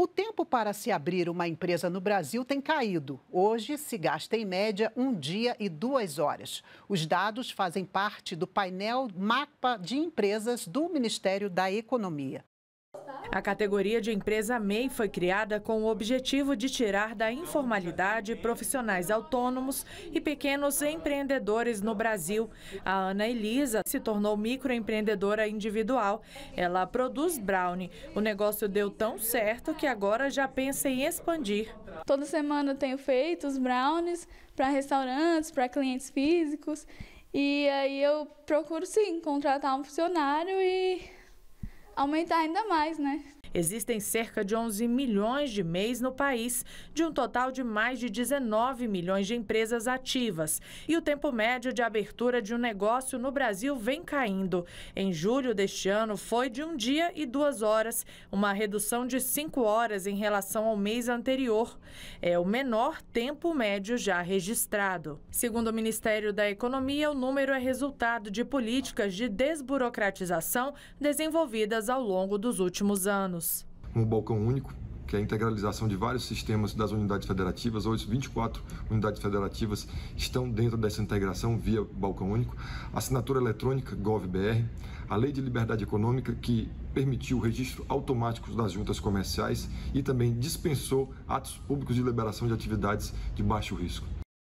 O tempo para se abrir uma empresa no Brasil tem caído. Hoje se gasta em média um dia e duas horas. Os dados fazem parte do painel Mapa de Empresas do Ministério da Economia. A categoria de empresa MEI foi criada com o objetivo de tirar da informalidade profissionais autônomos e pequenos empreendedores no Brasil. A Ana Elisa se tornou microempreendedora individual. Ela produz brownie. O negócio deu tão certo que agora já pensa em expandir. Toda semana eu tenho feito os brownies para restaurantes, para clientes físicos. E aí eu procuro sim contratar um funcionário e aumentar ainda mais, né? Existem cerca de 11 milhões de MEIs no país, de um total de mais de 19 milhões de empresas ativas. E o tempo médio de abertura de um negócio no Brasil vem caindo. Em julho deste ano foi de um dia e duas horas, uma redução de cinco horas em relação ao mês anterior. É o menor tempo médio já registrado. Segundo o Ministério da Economia, o número é resultado de políticas de desburocratização desenvolvidas ao longo dos últimos anos anos. Um balcão único, que é a integralização de vários sistemas das unidades federativas. Hoje, 24 unidades federativas estão dentro dessa integração via balcão único. Assinatura eletrônica, GovBR. A Lei de Liberdade Econômica, que permitiu o registro automático das juntas comerciais e também dispensou atos públicos de liberação de atividades de baixo risco.